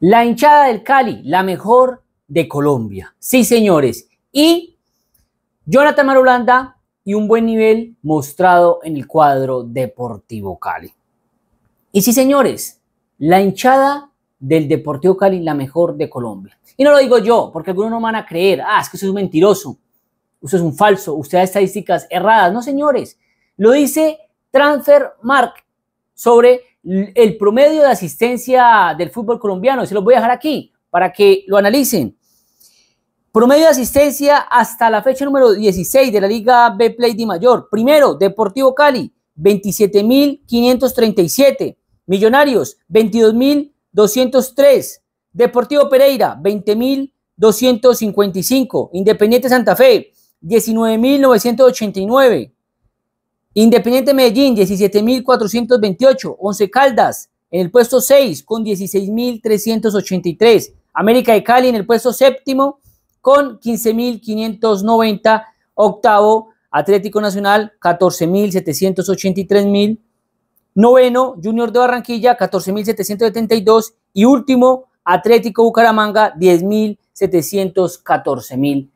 La hinchada del Cali, la mejor de Colombia. Sí, señores. Y Jonathan Marulanda y un buen nivel mostrado en el cuadro Deportivo Cali. Y sí, señores, la hinchada del Deportivo Cali, la mejor de Colombia. Y no lo digo yo, porque algunos no van a creer, ah, es que usted es un mentiroso, usted es un falso, usted da estadísticas erradas. No, señores, lo dice Transfer Mark sobre el promedio de asistencia del fútbol colombiano. Se los voy a dejar aquí para que lo analicen. Promedio de asistencia hasta la fecha número 16 de la Liga B Play de Mayor. Primero, Deportivo Cali, 27.537. Millonarios, 22.203. Deportivo Pereira, 20.255. Independiente Santa Fe, 19.989. Independiente Medellín, 17.428. Once Caldas, en el puesto 6, con 16.383. América de Cali, en el puesto séptimo, con 15.590. Octavo, Atlético Nacional, 14.783. Noveno, Junior de Barranquilla, 14.772. Y último, Atlético Bucaramanga, 10.714.000.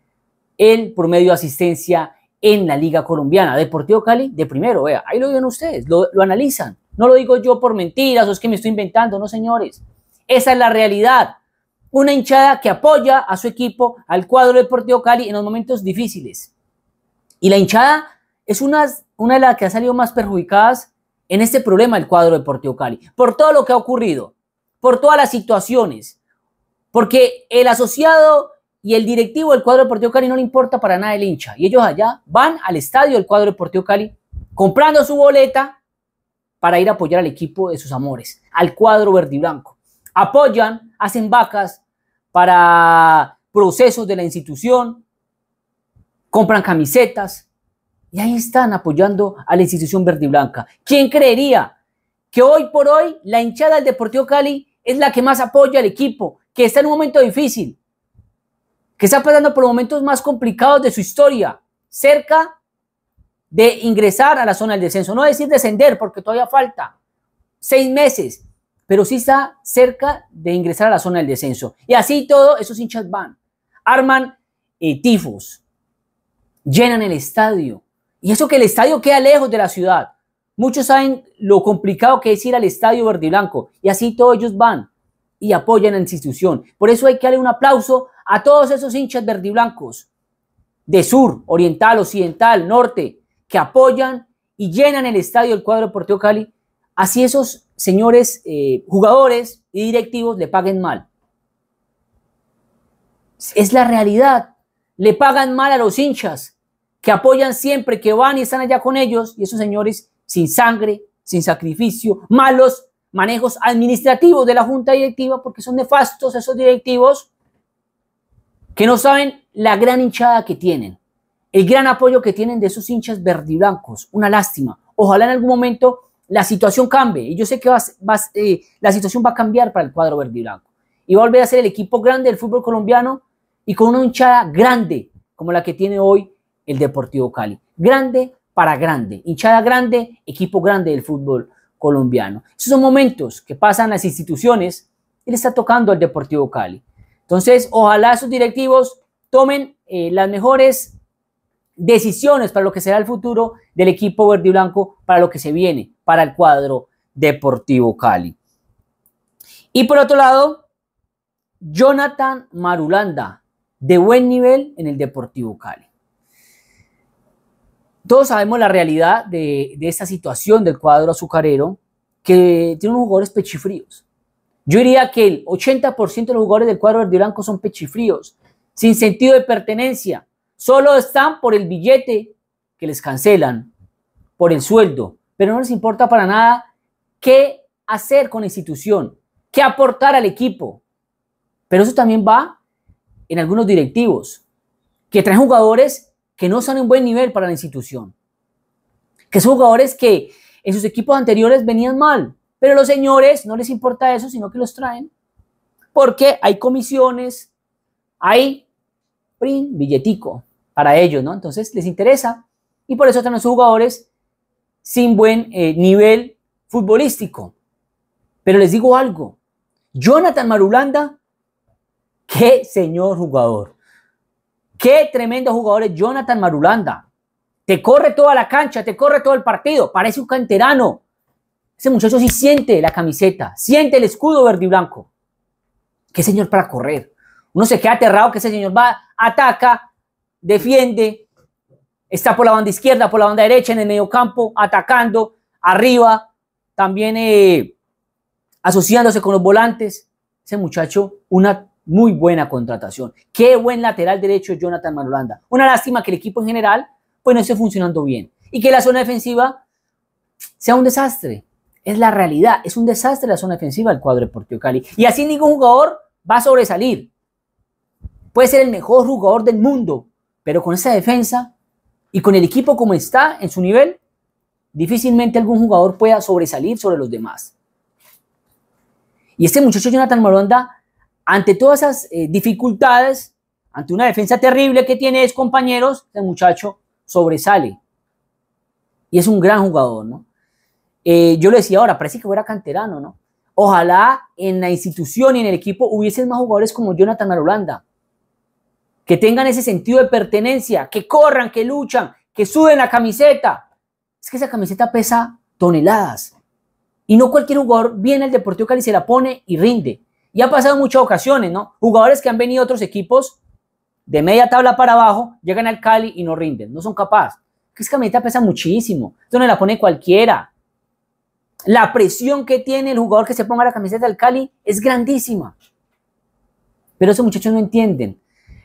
El promedio de asistencia en la Liga Colombiana. Deportivo Cali, de primero, vea, ahí lo ven ustedes, lo, analizan. No lo digo yo por mentiras o es que me estoy inventando, no señores. Esa es la realidad. Una hinchada que apoya a su equipo, al cuadro Deportivo Cali en los momentos difíciles. Y la hinchada es una, una de las que ha salido más perjudicadas en este problema del cuadro Deportivo Cali, por todo lo que ha ocurrido, por todas las situaciones, porque el asociado y el directivo del cuadro Deportivo Cali no le importa para nada el hincha. Y ellos allá van al estadio del cuadro Deportivo Cali comprando su boleta para ir a apoyar al equipo de sus amores, al cuadro verde y blanco. Apoyan, hacen vacas para procesos de la institución, compran camisetas y ahí están apoyando a la institución verde y blanca. ¿Quién creería que hoy por hoy la hinchada del Deportivo Cali es la que más apoya al equipo, que está en un momento difícil, que está pasando por momentos más complicados de su historia, cerca de ingresar a la zona del descenso. No decir descender, porque todavía falta seis meses, pero sí está cerca de ingresar a la zona del descenso. Y así todo, esos hinchas van, arman eh, tifos, llenan el estadio. Y eso que el estadio queda lejos de la ciudad. Muchos saben lo complicado que es ir al estadio verde y blanco. Y así todos ellos van y apoyan a la institución. Por eso hay que darle un aplauso a todos esos hinchas verdiblancos de sur, oriental, occidental, norte, que apoyan y llenan el estadio del cuadro Deportivo Cali, así esos señores eh, jugadores y directivos le paguen mal. Es la realidad. Le pagan mal a los hinchas que apoyan siempre, que van y están allá con ellos, y esos señores sin sangre, sin sacrificio, malos manejos administrativos de la junta directiva, porque son nefastos esos directivos, que no saben la gran hinchada que tienen, el gran apoyo que tienen de esos hinchas verdiblancos. Una lástima. Ojalá en algún momento la situación cambie. Y yo sé que eh, la situación va a cambiar para el cuadro verdiblanco. Y va a volver a ser el equipo grande del fútbol colombiano y con una hinchada grande como la que tiene hoy el Deportivo Cali. Grande para grande. Hinchada grande, equipo grande del fútbol colombiano. Esos son momentos que pasan las instituciones y le está tocando al Deportivo Cali. Entonces, ojalá sus directivos tomen eh, las mejores decisiones para lo que será el futuro del equipo verde y blanco, para lo que se viene, para el cuadro deportivo Cali. Y por otro lado, Jonathan Marulanda, de buen nivel en el Deportivo Cali. Todos sabemos la realidad de, de esta situación del cuadro azucarero, que tiene unos jugadores pechifríos. Yo diría que el 80% de los jugadores del cuadro verde y blanco son pechifríos, sin sentido de pertenencia. Solo están por el billete que les cancelan, por el sueldo, pero no les importa para nada qué hacer con la institución, qué aportar al equipo. Pero eso también va en algunos directivos, que traen jugadores que no son en buen nivel para la institución, que son jugadores que en sus equipos anteriores venían mal, pero los señores no les importa eso, sino que los traen porque hay comisiones, hay billetico para ellos, ¿no? Entonces les interesa y por eso están los jugadores sin buen eh, nivel futbolístico. Pero les digo algo, Jonathan Marulanda, qué señor jugador, qué tremendo jugador es Jonathan Marulanda. Te corre toda la cancha, te corre todo el partido, parece un canterano, ese muchacho sí siente la camiseta, siente el escudo verde y blanco. Qué señor para correr. Uno se queda aterrado que ese señor va, ataca, defiende, está por la banda izquierda, por la banda derecha, en el medio campo, atacando, arriba, también eh, asociándose con los volantes. Ese muchacho, una muy buena contratación. Qué buen lateral derecho Jonathan Manolanda. Una lástima que el equipo en general pues no esté funcionando bien y que la zona defensiva sea un desastre. Es la realidad. Es un desastre la zona defensiva del cuadro Deportivo Cali. Y así ningún jugador va a sobresalir. Puede ser el mejor jugador del mundo, pero con esa defensa y con el equipo como está en su nivel, difícilmente algún jugador pueda sobresalir sobre los demás. Y este muchacho Jonathan Moronda, ante todas esas eh, dificultades, ante una defensa terrible que tiene es compañeros, el este muchacho sobresale. Y es un gran jugador, ¿no? Eh, yo le decía ahora, parece que fuera canterano, ¿no? Ojalá en la institución y en el equipo hubiesen más jugadores como Jonathan Arolanda, que tengan ese sentido de pertenencia, que corran, que luchan, que suben la camiseta. Es que esa camiseta pesa toneladas. Y no cualquier jugador viene al Deportivo Cali, se la pone y rinde. Y ha pasado muchas ocasiones, ¿no? Jugadores que han venido a otros equipos de media tabla para abajo, llegan al Cali y no rinden, no son capaces. Es que esa camiseta pesa muchísimo. Entonces no la pone cualquiera. La presión que tiene el jugador que se ponga la camiseta del Cali es grandísima. Pero esos muchachos no entienden.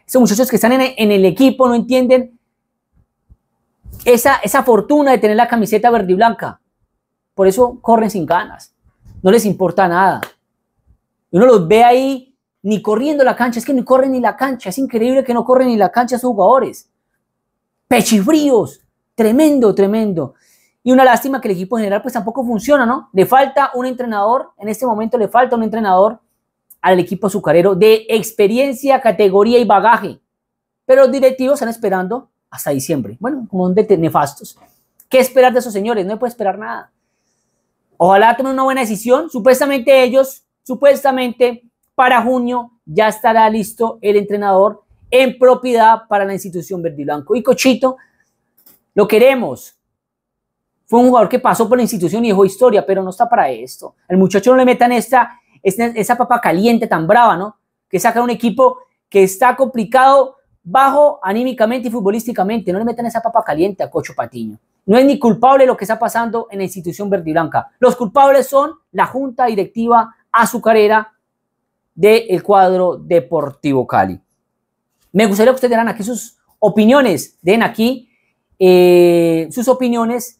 Esos muchachos que están en, el equipo no entienden esa, esa fortuna de tener la camiseta verde y blanca. Por eso corren sin ganas. No les importa nada. Uno los ve ahí ni corriendo la cancha. Es que no corren ni la cancha. Es increíble que no corren ni la cancha esos jugadores. Pechifríos. Tremendo, tremendo. Y una lástima que el equipo general pues tampoco funciona, ¿no? Le falta un entrenador, en este momento le falta un entrenador al equipo azucarero de experiencia, categoría y bagaje. Pero los directivos están esperando hasta diciembre. Bueno, como un de nefastos. ¿Qué esperar de esos señores? No puede esperar nada. Ojalá tome una buena decisión. Supuestamente ellos, supuestamente para junio ya estará listo el entrenador en propiedad para la institución verde y blanco. Y Cochito, lo queremos, fue un jugador que pasó por la institución y dejó historia, pero no está para esto. El muchacho no le metan esta, esa papa caliente tan brava, ¿no? Que saca un equipo que está complicado bajo anímicamente y futbolísticamente. No le metan esa papa caliente a Cocho Patiño. No es ni culpable lo que está pasando en la institución verde blanca. Los culpables son la junta directiva azucarera del cuadro deportivo Cali. Me gustaría que ustedes den aquí sus opiniones, den aquí eh, sus opiniones